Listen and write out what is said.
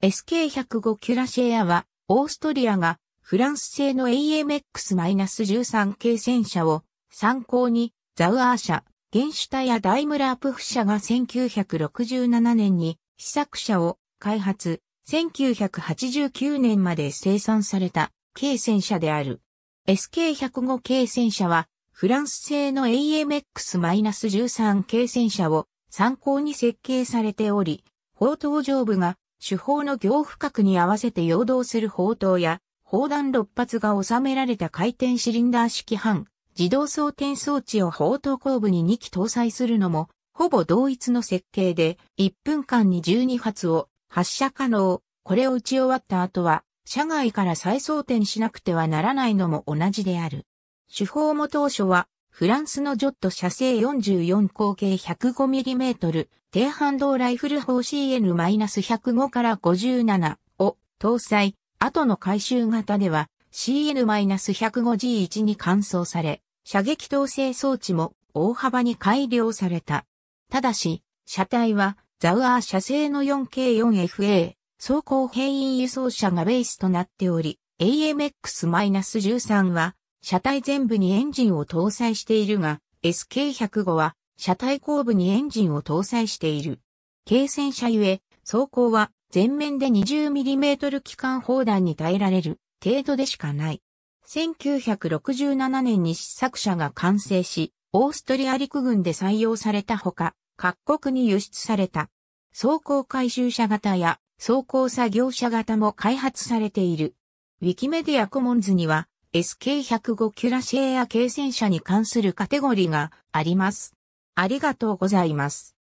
SK105 キュラシェアは、オーストリアがフランス製の AMX-13 系戦車を参考に、ザウアー社、ゲンシュタやダイムラープフ社が1967年に試作車を開発、1989年まで生産された軽戦車である。SK105 軽戦車は、フランス製の AMX-13 軽戦車を参考に設計されており、砲塔上部が手法の行不覚に合わせて陽動する砲塔や、砲弾6発が収められた回転シリンダー式半、自動装填装置を砲塔後部に2機搭載するのも、ほぼ同一の設計で、1分間に12発を発射可能。これを撃ち終わった後は、車外から再装填しなくてはならないのも同じである。手法も当初は、フランスのジョット射程44口径 105mm 低反動ライフル砲 CN-105 から57を搭載、後の回収型では CN-105G1 に換装され、射撃統制装置も大幅に改良された。ただし、車体はザウアー車。製の 4K4FA、走行兵員輸送車がベースとなっており、AMX-13 は車体全部にエンジンを搭載しているが、SK105 は車体後部にエンジンを搭載している。軽戦車ゆえ、走行は全面で 20mm 機関砲弾に耐えられる程度でしかない。1967年に試作車が完成し、オーストリア陸軍で採用されたほか、各国に輸出された。走行回収車型や走行作業車型も開発されている。ウィキメディアコモンズには SK105 キュラシエア軽戦車に関するカテゴリがあります。ありがとうございます。